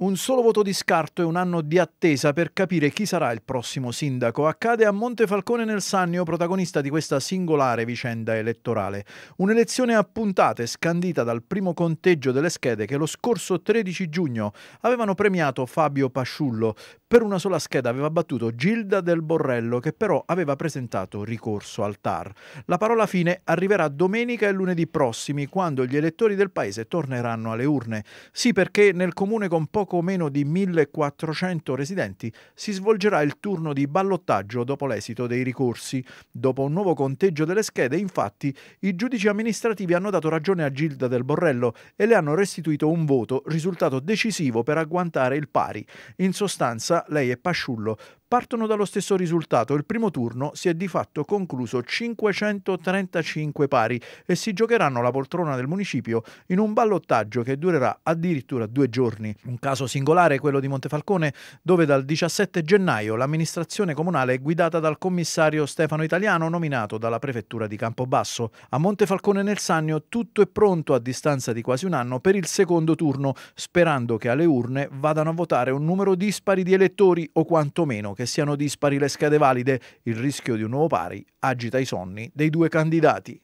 Un solo voto di scarto e un anno di attesa per capire chi sarà il prossimo sindaco. Accade a Montefalcone nel Sannio, protagonista di questa singolare vicenda elettorale. Un'elezione a puntate scandita dal primo conteggio delle schede che lo scorso 13 giugno avevano premiato Fabio Pasciullo. Per una sola scheda aveva battuto Gilda del Borrello, che però aveva presentato ricorso al TAR. La parola fine arriverà domenica e lunedì prossimi, quando gli elettori del paese torneranno alle urne. Sì, perché nel comune con poco poco meno di 1400 residenti si svolgerà il turno di ballottaggio dopo l'esito dei ricorsi. Dopo un nuovo conteggio delle schede, infatti, i giudici amministrativi hanno dato ragione a Gilda del Borrello e le hanno restituito un voto, risultato decisivo per agguantare il pari. In sostanza, lei e Pasciullo partono dallo stesso risultato. Il primo turno si è di fatto concluso 535 pari e si giocheranno la poltrona del municipio in un ballottaggio che durerà addirittura due giorni. Un caso singolare è quello di Montefalcone, dove dal 17 gennaio l'amministrazione comunale è guidata dal commissario Stefano Italiano, nominato dalla prefettura di Campobasso. A Montefalcone nel Sannio tutto è pronto a distanza di quasi un anno per il secondo turno, sperando che alle urne vadano a votare un numero dispari di elettori o quantomeno che siano dispari le schede valide, il rischio di un nuovo pari agita i sonni dei due candidati.